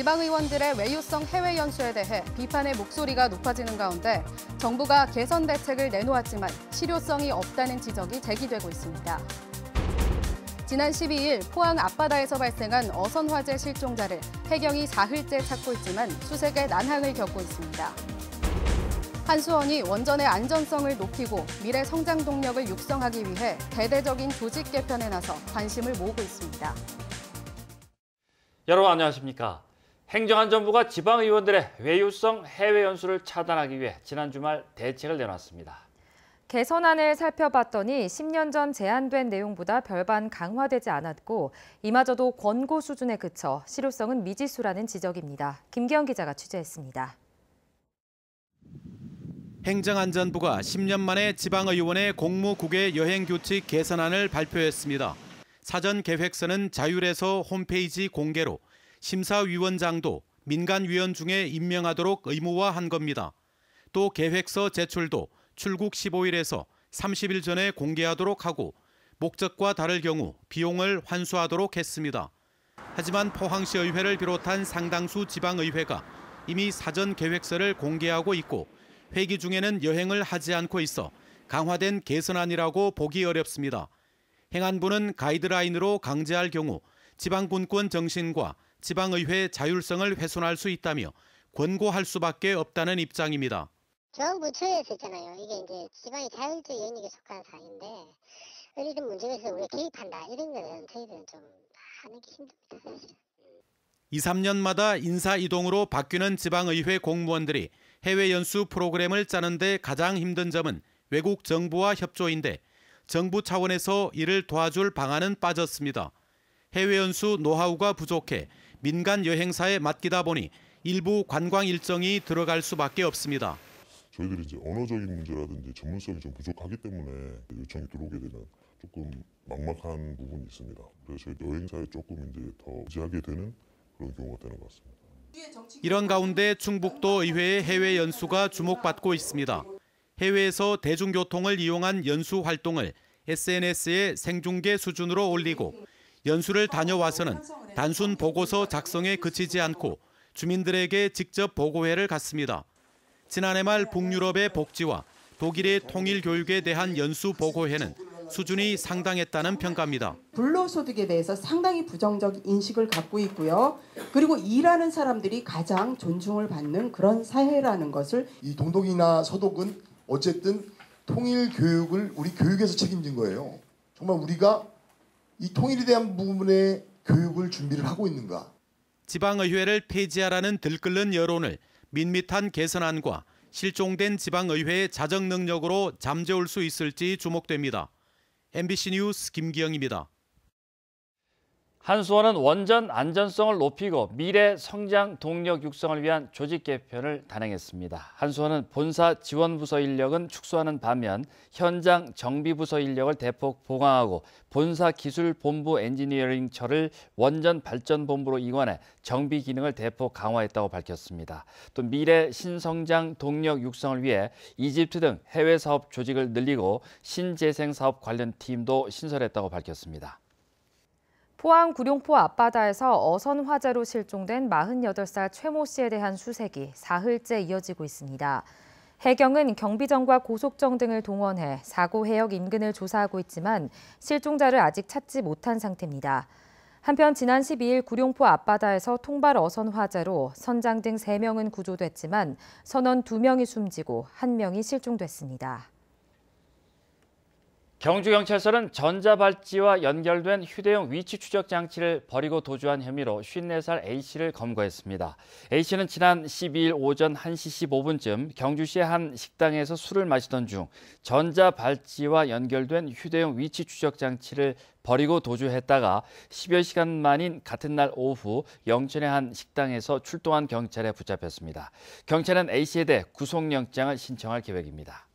지방의원들의 외유성 해외 연수에 대해 비판의 목소리가 높아지는 가운데 정부가 개선 대책을 내놓았지만 실효성이 없다는 지적이 제기되고 있습니다. 지난 12일 포항 앞바다에서 발생한 어선 화재 실종자를 해경이 사흘째 찾고 있지만 수색에 난항을 겪고 있습니다. 한수원이 원전의 안전성을 높이고 미래 성장 동력을 육성하기 위해 대대적인 조직 개편에 나서 관심을 모으고 있습니다. 여러분 안녕하십니까? 행정안전부가 지방의원들의 외유성 해외 연수를 차단하기 위해 지난 주말 대책을 내놨습니다. 개선안을 살펴봤더니 10년 전제한된 내용보다 별반 강화되지 않았고 이마저도 권고 수준에 그쳐 실효성은 미지수라는 지적입니다. 김기영 기자가 취재했습니다. 행정안전부가 10년 만에 지방의원의 공무국외 여행규칙 개선안을 발표했습니다. 사전 계획서는 자율에서 홈페이지 공개로 심사위원장도 민간위원 중에 임명하도록 의무화한 겁니다. 또 계획서 제출도 출국 15일에서 30일 전에 공개하도록 하고 목적과 다를 경우 비용을 환수하도록 했습니다. 하지만 포항시의회를 비롯한 상당수 지방의회가 이미 사전 계획서를 공개하고 있고 회기 중에는 여행을 하지 않고 있어 강화된 개선안이라고 보기 어렵습니다. 행안부는 가이드라인으로 강제할 경우 지방군권 정신과 지방의회 자율성을 훼손할 수 있다며 권고할 수밖에 없다는 입장입니다. 정부 처에서 있잖아요. 이게 이제 지방의 자율적 연익에 속한 사인데 이런 문제에 서 우리가 개입한다 이런 거는 저희들은 좀 하는 게 힘듭니다. 2, 3년마다 인사 이동으로 바뀌는 지방의회 공무원들이 해외 연수 프로그램을 짜는데 가장 힘든 점은 외국 정부와 협조인데 정부 차원에서 이를 도와줄 방안은 빠졌습니다. 해외 연수 노하우가 부족해 민간 여행사에 맡기다 보니 일부 관광 일정이 들어갈 수밖에 없습니다. 저희들이 이제 언어적인 문제라든지 전문성이 좀 부족하기 때문에 그 요청이 들어오게 되는 조금 막막한 부분이 있습니다. 그래서 여행사에 조금 이제 더 의지하게 되는 그런 경우가 되는 것 같습니다. 이런 가운데 충북도 의회의 해외 연수가 주목받고 있습니다. 해외에서 대중교통을 이용한 연수 활동을 SNS에 생중계 수준으로 올리고 연수를 다녀와서는 단순 보고서 작성에 그치지 않고 주민들에게 직접 보고회를 갔습니다 지난해 말 북유럽의 복지와 독일의 통일 교육에 대한 연수 보고회는 수준이 상당했다는 평가입니다. 불로소득에 대해서 상당히 부정적 인식을 갖고 있고요. 그리고 일하는 사람들이 가장 존중을 받는 그런 사회라는 것을 이 동독이나 서독은 어쨌든 통일 교육을 우리 교육에서 책임진 거예요. 정말 우리가 이 통일에 대한 부분에 교육을 준비를 하고 있는가. 지방의회를 폐지하라는 들끓는 여론을 밋밋한 개선안과 실종된 지방의회의 자정 능력으로 잠재울 수 있을지 주목됩니다. MBC 뉴스 김기영입니다. 한수원은 원전 안전성을 높이고 미래 성장 동력 육성을 위한 조직 개편을 단행했습니다. 한수원은 본사 지원부서 인력은 축소하는 반면 현장 정비부서 인력을 대폭 보강하고 본사 기술본부 엔지니어링처를 원전 발전본부로 이관해 정비 기능을 대폭 강화했다고 밝혔습니다. 또 미래 신성장 동력 육성을 위해 이집트 등 해외 사업 조직을 늘리고 신재생 사업 관련 팀도 신설했다고 밝혔습니다. 포항 구룡포 앞바다에서 어선 화재로 실종된 48살 최모 씨에 대한 수색이 사흘째 이어지고 있습니다. 해경은 경비정과 고속정 등을 동원해 사고 해역 인근을 조사하고 있지만 실종자를 아직 찾지 못한 상태입니다. 한편 지난 12일 구룡포 앞바다에서 통발 어선 화재로 선장 등 3명은 구조됐지만 선원 2명이 숨지고 1명이 실종됐습니다. 경주경찰서는 전자발찌와 연결된 휴대용 위치 추적 장치를 버리고 도주한 혐의로 54살 A씨를 검거했습니다. A씨는 지난 12일 오전 1시 15분쯤 경주시의 한 식당에서 술을 마시던 중 전자발찌와 연결된 휴대용 위치 추적 장치를 버리고 도주했다가 10여 시간 만인 같은 날 오후 영천의 한 식당에서 출동한 경찰에 붙잡혔습니다. 경찰은 A씨에 대해 구속영장을 신청할 계획입니다.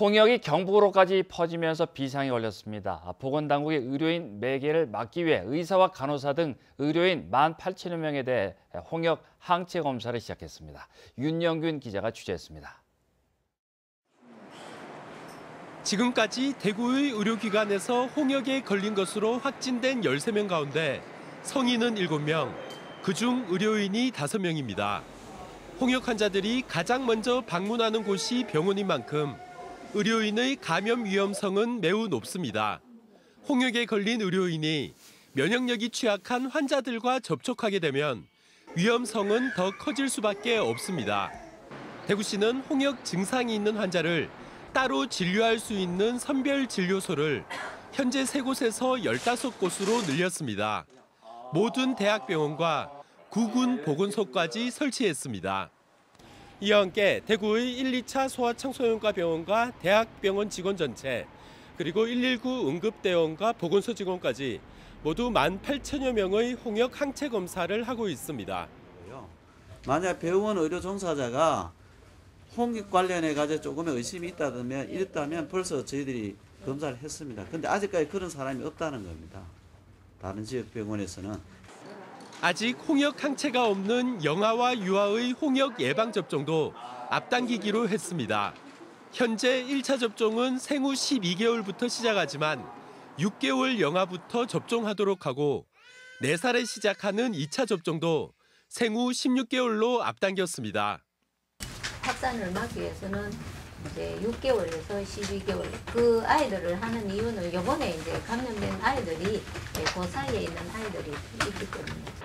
홍역이 경북으로까지 퍼지면서 비상이 걸렸습니다. 보건당국이 의료인 매개를 막기 위해 의사와 간호사 등 의료인 1만 8천여 명에 대해 홍역 항체 검사를 시작했습니다. 윤영균 기자가 취재했습니다. 지금까지 대구의 의료기관에서 홍역에 걸린 것으로 확진된 13명 가운데 성인은 7명, 그중 의료인이 5명입니다. 홍역 환자들이 가장 먼저 방문하는 곳이 병원인 만큼 의료인의 감염 위험성은 매우 높습니다. 홍역에 걸린 의료인이 면역력이 취약한 환자들과 접촉하게 되면 위험성은 더 커질 수밖에 없습니다. 대구시는 홍역 증상이 있는 환자를 따로 진료할 수 있는 선별 진료소를 현재 세곳에서 15곳으로 늘렸습니다. 모든 대학병원과 구군 보건소까지 설치했습니다. 이와 함께 대구의 1, 2차 소아청소년과 병원과 대학병원 직원 전체 그리고 119 응급대원과 보건소 직원까지 모두 18,000여 명의 홍역 항체 검사를 하고 있습니다. 만약 병원 의료 종사자가 홍역 관련해 가지고 조금의 의심이 있다면 이랬다면 벌써 저희들이 검사를 했습니다. 근데 아직까지 그런 사람이 없다는 겁니다. 다른 지역 병원에서는 아직 홍역 항체가 없는 영아와 유아의 홍역 예방 접종도 앞당기기로 했습니다. 현재 1차 접종은 생후 12개월부터 시작하지만 6개월 영아부터 접종하도록 하고 4살에 시작하는 2차 접종도 생후 16개월로 앞당겼습니다. 확산을 막기 위해서는 이제 6개월에서 12개월 그 아이들을 하는 이유는 이번에 이제 감염된 아이들이 그 사이에 있는 아이들이 있기 때문에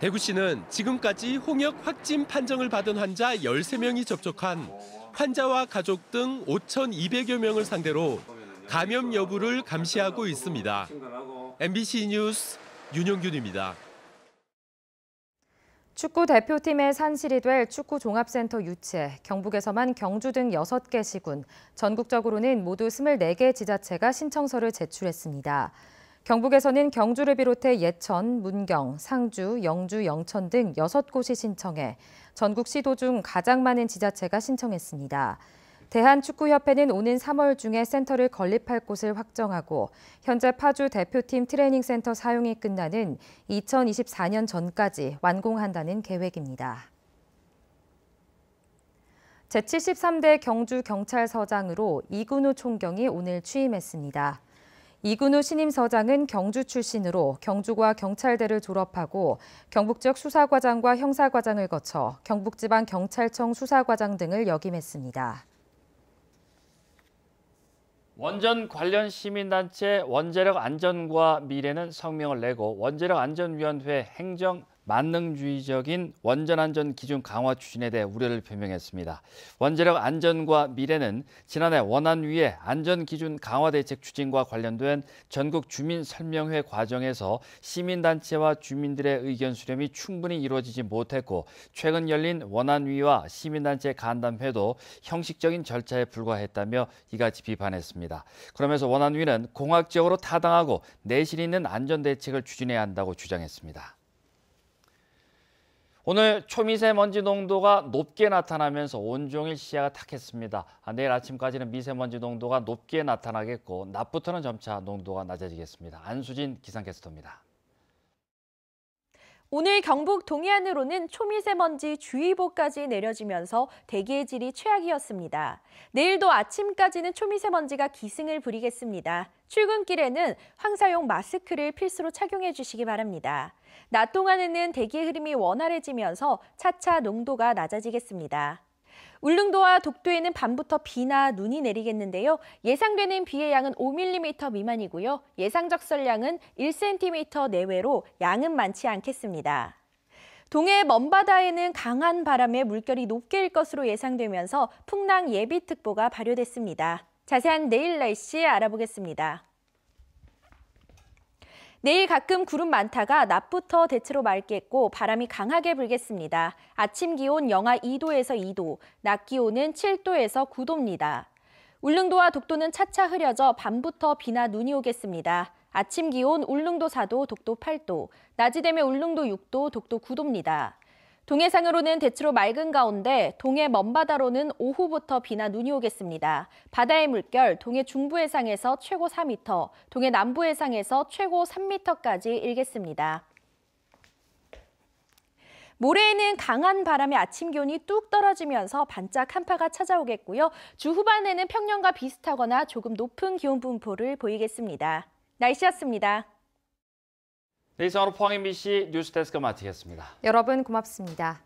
대구시는 지금까지 홍역 확진 판정을 받은 환자 13명이 접촉한 환자와 가족 등 5,200여 명을 상대로 감염 여부를 감시하고 있습니다. MBC 뉴스 윤영균입니다. 축구 대표팀의 산실이 될 축구 종합센터 유치, 경북에서만 경주 등 6개 시군, 전국적으로는 모두 24개 지자체가 신청서를 제출했습니다. 경북에서는 경주를 비롯해 예천, 문경, 상주, 영주, 영천 등 6곳이 신청해 전국 시도 중 가장 많은 지자체가 신청했습니다. 대한축구협회는 오는 3월 중에 센터를 건립할 곳을 확정하고 현재 파주 대표팀 트레이닝 센터 사용이 끝나는 2024년 전까지 완공한다는 계획입니다. 제73대 경주경찰서장으로 이근우 총경이 오늘 취임했습니다. 이근우 신임 서장은 경주 출신으로 경주과 경찰대를 졸업하고 경북 지역 수사과장과 형사과장을 거쳐 경북지방경찰청 수사과장 등을 역임했습니다. 원전 관련 시민단체 원자력 안전과 미래는 성명을 내고 원자력 안전위원회 행정 만능주의적인 원전 안전 기준 강화 추진에 대해 우려를 표명했습니다. 원자력 안전과 미래는 지난해 원안 위의 안전 기준 강화 대책 추진과 관련된 전국 주민 설명회 과정에서 시민단체와 주민들의 의견 수렴이 충분히 이루어지지 못했고 최근 열린 원안 위와 시민단체 간담회도 형식적인 절차에 불과했다며 이같이 비판했습니다. 그러면서 원안 위는 공학적으로 타당하고 내실 있는 안전 대책을 추진해야 한다고 주장했습니다. 오늘 초미세먼지 농도가 높게 나타나면서 온종일 시야가 탁했습니다. 아, 내일 아침까지는 미세먼지 농도가 높게 나타나겠고 낮부터는 점차 농도가 낮아지겠습니다. 안수진 기상캐스터입니다. 오늘 경북 동해안으로는 초미세먼지 주의보까지 내려지면서 대기의 질이 최악이었습니다. 내일도 아침까지는 초미세먼지가 기승을 부리겠습니다. 출근길에는 황사용 마스크를 필수로 착용해 주시기 바랍니다. 낮 동안에는 대기의 흐름이 원활해지면서 차차 농도가 낮아지겠습니다. 울릉도와 독도에는 밤부터 비나 눈이 내리겠는데요. 예상되는 비의 양은 5mm 미만이고요. 예상 적설량은 1cm 내외로 양은 많지 않겠습니다. 동해 먼바다에는 강한 바람에 물결이 높게 일 것으로 예상되면서 풍랑 예비특보가 발효됐습니다. 자세한 내일 날씨 알아보겠습니다. 내일 가끔 구름 많다가 낮부터 대체로 맑겠고 바람이 강하게 불겠습니다. 아침 기온 영하 2도에서 2도, 낮 기온은 7도에서 9도입니다. 울릉도와 독도는 차차 흐려져 밤부터 비나 눈이 오겠습니다. 아침 기온 울릉도 4도, 독도 8도, 낮이 되면 울릉도 6도, 독도 9도입니다. 동해상으로는 대체로 맑은 가운데 동해 먼바다로는 오후부터 비나 눈이 오겠습니다. 바다의 물결 동해 중부 해상에서 최고 4m, 동해 남부 해상에서 최고 3m까지 일겠습니다. 모레에는 강한 바람에 아침 기온이 뚝 떨어지면서 반짝 한파가 찾아오겠고요. 주 후반에는 평년과 비슷하거나 조금 높은 기온 분포를 보이겠습니다. 날씨였습니다. 네, 이상으로 포항 MBC 뉴스데스크 마치겠습니다. 여러분 고맙습니다.